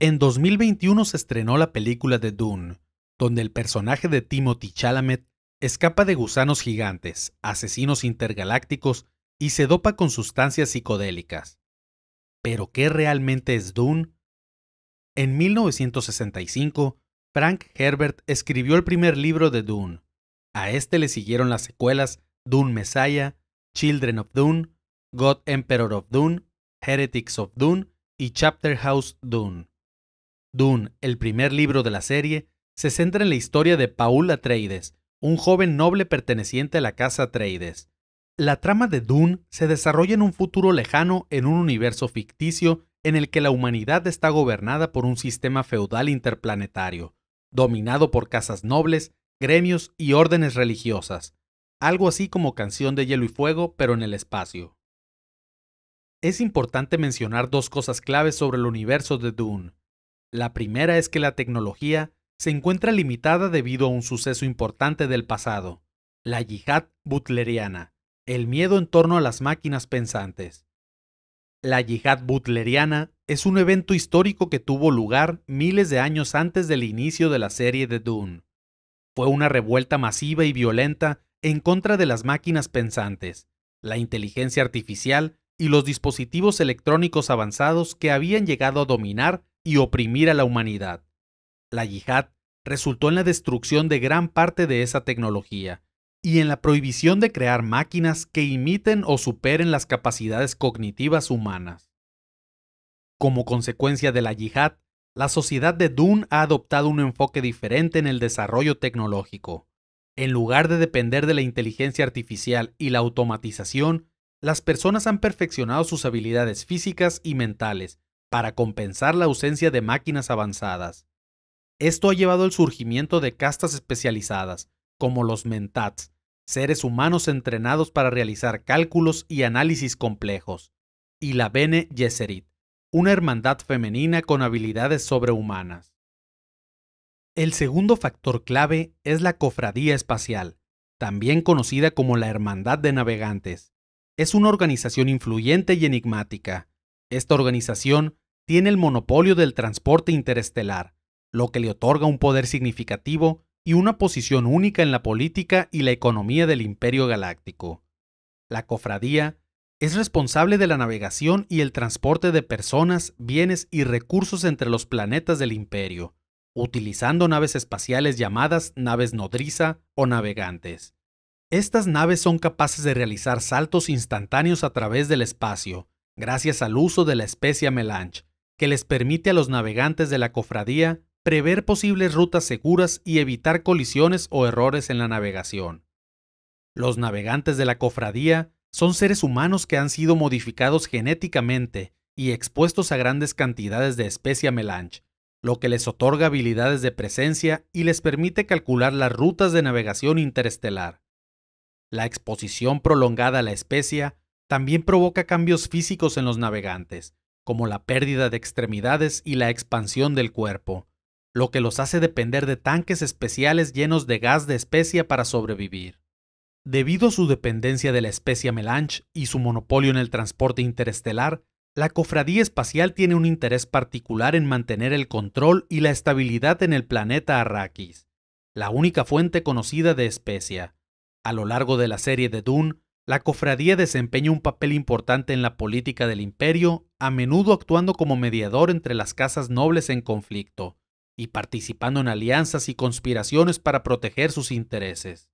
En 2021 se estrenó la película de Dune, donde el personaje de Timothy Chalamet escapa de gusanos gigantes, asesinos intergalácticos y se dopa con sustancias psicodélicas. ¿Pero qué realmente es Dune? En 1965, Frank Herbert escribió el primer libro de Dune. A este le siguieron las secuelas Dune Messiah, Children of Dune, God Emperor of Dune, Heretics of Dune y Chapter House Dune. Dune, el primer libro de la serie, se centra en la historia de Paul Atreides, un joven noble perteneciente a la casa Atreides. La trama de Dune se desarrolla en un futuro lejano en un universo ficticio en el que la humanidad está gobernada por un sistema feudal interplanetario, dominado por casas nobles, gremios y órdenes religiosas, algo así como Canción de Hielo y Fuego, pero en el espacio. Es importante mencionar dos cosas claves sobre el universo de Dune. La primera es que la tecnología se encuentra limitada debido a un suceso importante del pasado, la yihad butleriana, el miedo en torno a las máquinas pensantes. La yihad butleriana es un evento histórico que tuvo lugar miles de años antes del inicio de la serie de Dune. Fue una revuelta masiva y violenta en contra de las máquinas pensantes, la inteligencia artificial y los dispositivos electrónicos avanzados que habían llegado a dominar y oprimir a la humanidad. La yihad resultó en la destrucción de gran parte de esa tecnología y en la prohibición de crear máquinas que imiten o superen las capacidades cognitivas humanas. Como consecuencia de la yihad, la sociedad de Dune ha adoptado un enfoque diferente en el desarrollo tecnológico. En lugar de depender de la inteligencia artificial y la automatización, las personas han perfeccionado sus habilidades físicas y mentales para compensar la ausencia de máquinas avanzadas. Esto ha llevado al surgimiento de castas especializadas, como los mentats, seres humanos entrenados para realizar cálculos y análisis complejos, y la Bene Gesserit, una hermandad femenina con habilidades sobrehumanas. El segundo factor clave es la Cofradía Espacial, también conocida como la Hermandad de Navegantes. Es una organización influyente y enigmática, esta organización tiene el monopolio del transporte interestelar, lo que le otorga un poder significativo y una posición única en la política y la economía del Imperio Galáctico. La cofradía es responsable de la navegación y el transporte de personas, bienes y recursos entre los planetas del imperio, utilizando naves espaciales llamadas naves nodriza o navegantes. Estas naves son capaces de realizar saltos instantáneos a través del espacio, gracias al uso de la especia melange, que les permite a los navegantes de la cofradía prever posibles rutas seguras y evitar colisiones o errores en la navegación. Los navegantes de la cofradía son seres humanos que han sido modificados genéticamente y expuestos a grandes cantidades de especia melange, lo que les otorga habilidades de presencia y les permite calcular las rutas de navegación interestelar. La exposición prolongada a la especia también provoca cambios físicos en los navegantes, como la pérdida de extremidades y la expansión del cuerpo, lo que los hace depender de tanques especiales llenos de gas de especia para sobrevivir. Debido a su dependencia de la especia melange y su monopolio en el transporte interestelar, la cofradía espacial tiene un interés particular en mantener el control y la estabilidad en el planeta Arrakis, la única fuente conocida de especia. A lo largo de la serie de Dune, la cofradía desempeña un papel importante en la política del imperio, a menudo actuando como mediador entre las casas nobles en conflicto y participando en alianzas y conspiraciones para proteger sus intereses.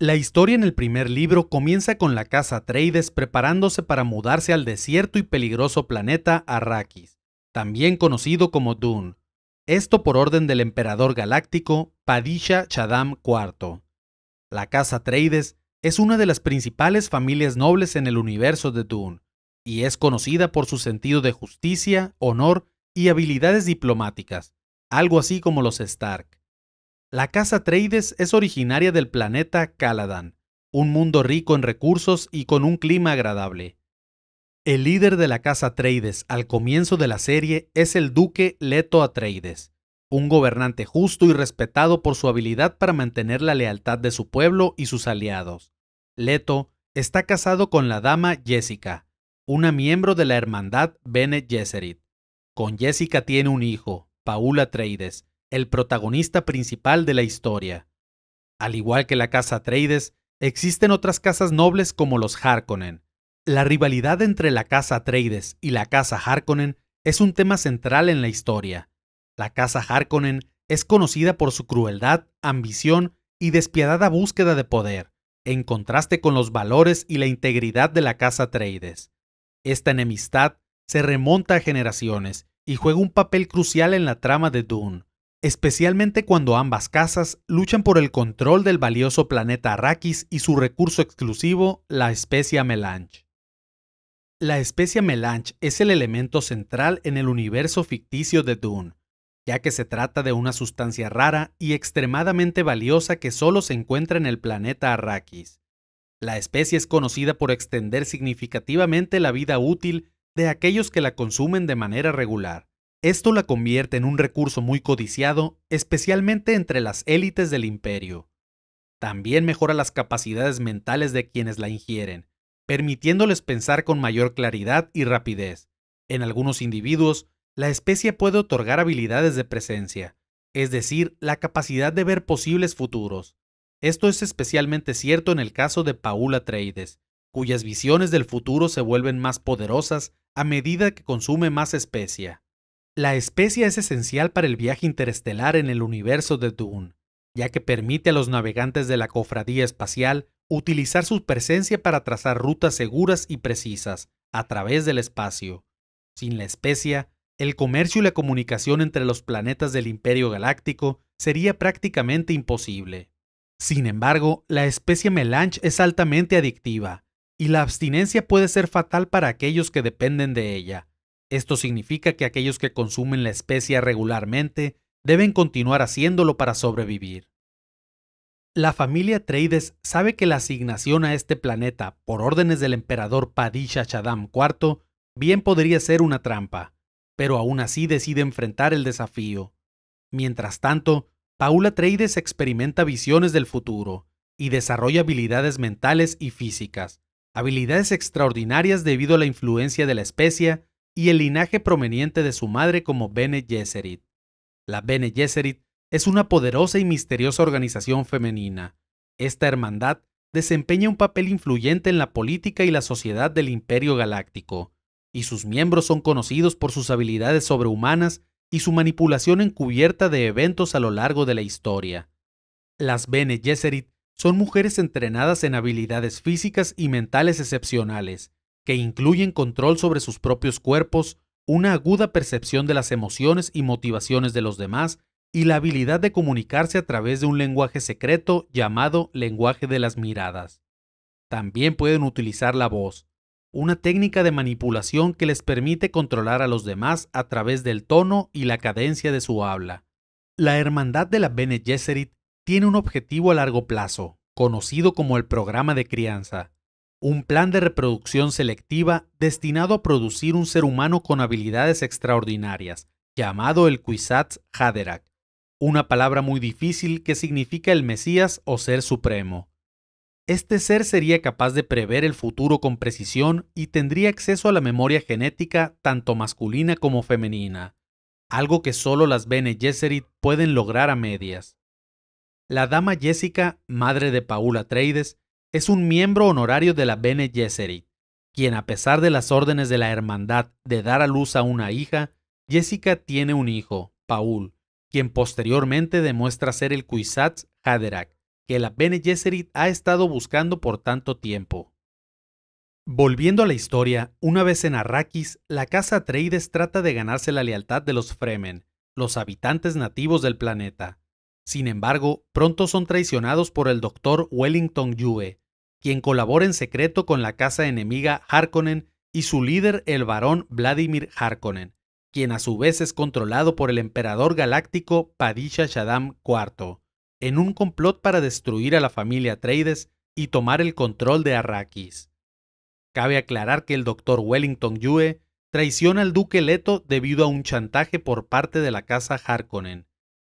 La historia en el primer libro comienza con la casa Treides preparándose para mudarse al desierto y peligroso planeta Arrakis, también conocido como Dune, esto por orden del emperador galáctico Padisha Chadam IV. La casa Treides es una de las principales familias nobles en el universo de Dune, y es conocida por su sentido de justicia, honor y habilidades diplomáticas, algo así como los Stark. La casa Atreides es originaria del planeta Caladan, un mundo rico en recursos y con un clima agradable. El líder de la casa Atreides al comienzo de la serie es el duque Leto Atreides, un gobernante justo y respetado por su habilidad para mantener la lealtad de su pueblo y sus aliados. Leto está casado con la dama Jessica, una miembro de la hermandad Bene Gesserit. Con Jessica tiene un hijo, Paula Treides, el protagonista principal de la historia. Al igual que la casa Treides, existen otras casas nobles como los Harkonnen. La rivalidad entre la casa Treides y la casa Harkonnen es un tema central en la historia. La casa Harkonnen es conocida por su crueldad, ambición y despiadada búsqueda de poder en contraste con los valores y la integridad de la casa Treides. Esta enemistad se remonta a generaciones y juega un papel crucial en la trama de Dune, especialmente cuando ambas casas luchan por el control del valioso planeta Arrakis y su recurso exclusivo, la especie Melange. La especie Melange es el elemento central en el universo ficticio de Dune, ya que se trata de una sustancia rara y extremadamente valiosa que solo se encuentra en el planeta Arrakis. La especie es conocida por extender significativamente la vida útil de aquellos que la consumen de manera regular. Esto la convierte en un recurso muy codiciado, especialmente entre las élites del imperio. También mejora las capacidades mentales de quienes la ingieren, permitiéndoles pensar con mayor claridad y rapidez. En algunos individuos, la especie puede otorgar habilidades de presencia, es decir, la capacidad de ver posibles futuros. Esto es especialmente cierto en el caso de Paula Treides, cuyas visiones del futuro se vuelven más poderosas a medida que consume más especia. La especia es esencial para el viaje interestelar en el universo de Dune, ya que permite a los navegantes de la cofradía espacial utilizar su presencia para trazar rutas seguras y precisas a través del espacio. Sin la especia, el comercio y la comunicación entre los planetas del Imperio Galáctico sería prácticamente imposible. Sin embargo, la especie melange es altamente adictiva, y la abstinencia puede ser fatal para aquellos que dependen de ella. Esto significa que aquellos que consumen la especie regularmente deben continuar haciéndolo para sobrevivir. La familia Treides sabe que la asignación a este planeta por órdenes del emperador Padisha Chadam IV bien podría ser una trampa pero aún así decide enfrentar el desafío. Mientras tanto, Paula Treides experimenta visiones del futuro y desarrolla habilidades mentales y físicas, habilidades extraordinarias debido a la influencia de la especie y el linaje proveniente de su madre como Bene Gesserit. La Bene Gesserit es una poderosa y misteriosa organización femenina. Esta hermandad desempeña un papel influyente en la política y la sociedad del Imperio Galáctico, y sus miembros son conocidos por sus habilidades sobrehumanas y su manipulación encubierta de eventos a lo largo de la historia. Las Bene Gesserit son mujeres entrenadas en habilidades físicas y mentales excepcionales, que incluyen control sobre sus propios cuerpos, una aguda percepción de las emociones y motivaciones de los demás y la habilidad de comunicarse a través de un lenguaje secreto llamado lenguaje de las miradas. También pueden utilizar la voz, una técnica de manipulación que les permite controlar a los demás a través del tono y la cadencia de su habla. La Hermandad de la Bene Gesserit tiene un objetivo a largo plazo, conocido como el programa de crianza, un plan de reproducción selectiva destinado a producir un ser humano con habilidades extraordinarias, llamado el Kwisatz Haderach, una palabra muy difícil que significa el Mesías o Ser Supremo. Este ser sería capaz de prever el futuro con precisión y tendría acceso a la memoria genética tanto masculina como femenina, algo que solo las Bene Gesserit pueden lograr a medias. La dama Jessica, madre de Paula Treides, es un miembro honorario de la Bene Gesserit, quien a pesar de las órdenes de la hermandad de dar a luz a una hija, Jessica tiene un hijo, Paul, quien posteriormente demuestra ser el Kuisatz Haderach, que la Bene Gesserit ha estado buscando por tanto tiempo. Volviendo a la historia, una vez en Arrakis, la casa Atreides trata de ganarse la lealtad de los Fremen, los habitantes nativos del planeta. Sin embargo, pronto son traicionados por el doctor Wellington Yue, quien colabora en secreto con la casa enemiga Harkonnen y su líder el barón Vladimir Harkonnen, quien a su vez es controlado por el emperador galáctico Padisha Shaddam IV en un complot para destruir a la familia Treides y tomar el control de Arrakis. Cabe aclarar que el doctor Wellington Yue traiciona al duque Leto debido a un chantaje por parte de la casa Harkonnen.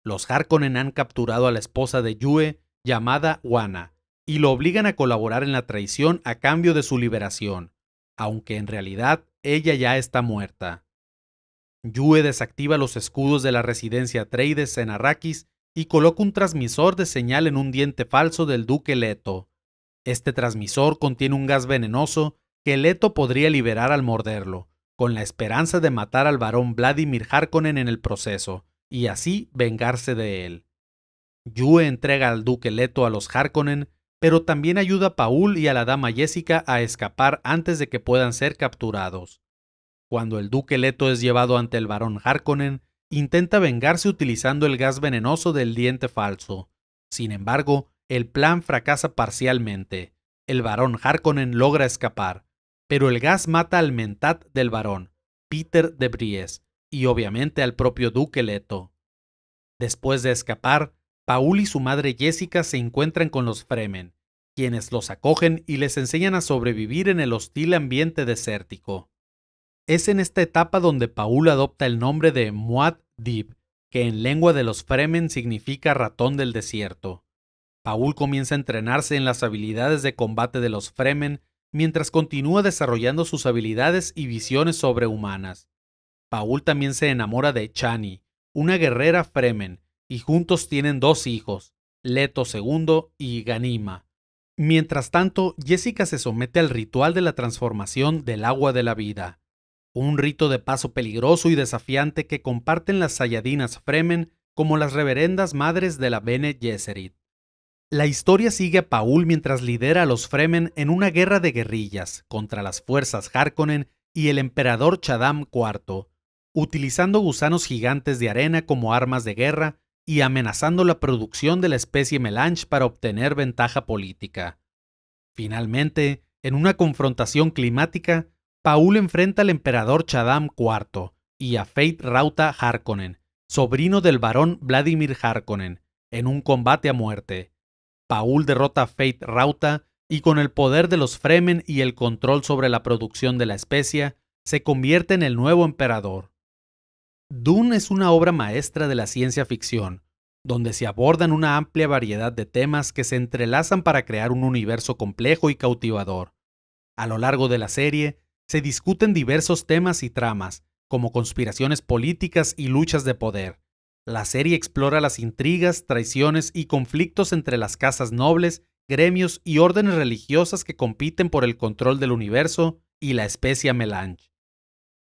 Los Harkonnen han capturado a la esposa de Yue, llamada Wana, y lo obligan a colaborar en la traición a cambio de su liberación, aunque en realidad ella ya está muerta. Yue desactiva los escudos de la residencia Treides en Arrakis y coloca un transmisor de señal en un diente falso del duque Leto. Este transmisor contiene un gas venenoso que Leto podría liberar al morderlo, con la esperanza de matar al varón Vladimir Harkonnen en el proceso, y así vengarse de él. Yue entrega al duque Leto a los Harkonnen, pero también ayuda a Paul y a la dama Jessica a escapar antes de que puedan ser capturados. Cuando el duque Leto es llevado ante el varón Harkonnen, intenta vengarse utilizando el gas venenoso del diente falso. Sin embargo, el plan fracasa parcialmente. El varón Harkonnen logra escapar, pero el gas mata al mentat del varón, Peter de Bries, y obviamente al propio Duque Leto. Después de escapar, Paul y su madre Jessica se encuentran con los Fremen, quienes los acogen y les enseñan a sobrevivir en el hostil ambiente desértico. Es en esta etapa donde Paul adopta el nombre de Muad-Dib, que en lengua de los Fremen significa ratón del desierto. Paul comienza a entrenarse en las habilidades de combate de los Fremen mientras continúa desarrollando sus habilidades y visiones sobrehumanas. Paul también se enamora de Chani, una guerrera Fremen, y juntos tienen dos hijos, Leto II y Ganima. Mientras tanto, Jessica se somete al ritual de la transformación del agua de la vida un rito de paso peligroso y desafiante que comparten las sayadinas Fremen como las reverendas madres de la Bene Gesserit. La historia sigue a Paul mientras lidera a los Fremen en una guerra de guerrillas contra las fuerzas Harkonnen y el emperador Chadam IV, utilizando gusanos gigantes de arena como armas de guerra y amenazando la producción de la especie melange para obtener ventaja política. Finalmente, en una confrontación climática, Paul enfrenta al emperador Chadam IV y a Fate Rauta Harkonnen, sobrino del barón Vladimir Harkonnen, en un combate a muerte. Paul derrota a Fate Rauta y con el poder de los Fremen y el control sobre la producción de la especia, se convierte en el nuevo emperador. Dune es una obra maestra de la ciencia ficción, donde se abordan una amplia variedad de temas que se entrelazan para crear un universo complejo y cautivador. A lo largo de la serie, se discuten diversos temas y tramas, como conspiraciones políticas y luchas de poder. La serie explora las intrigas, traiciones y conflictos entre las casas nobles, gremios y órdenes religiosas que compiten por el control del universo y la especie Melange.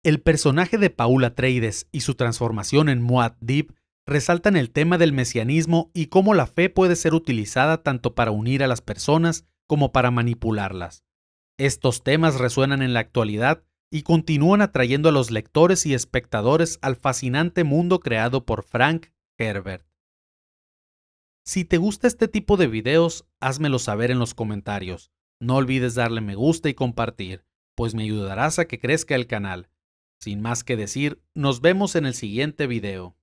El personaje de Paula Treides y su transformación en Muad'Dib resaltan el tema del mesianismo y cómo la fe puede ser utilizada tanto para unir a las personas como para manipularlas. Estos temas resuenan en la actualidad y continúan atrayendo a los lectores y espectadores al fascinante mundo creado por Frank Herbert. Si te gusta este tipo de videos, házmelo saber en los comentarios. No olvides darle me gusta y compartir, pues me ayudarás a que crezca el canal. Sin más que decir, nos vemos en el siguiente video.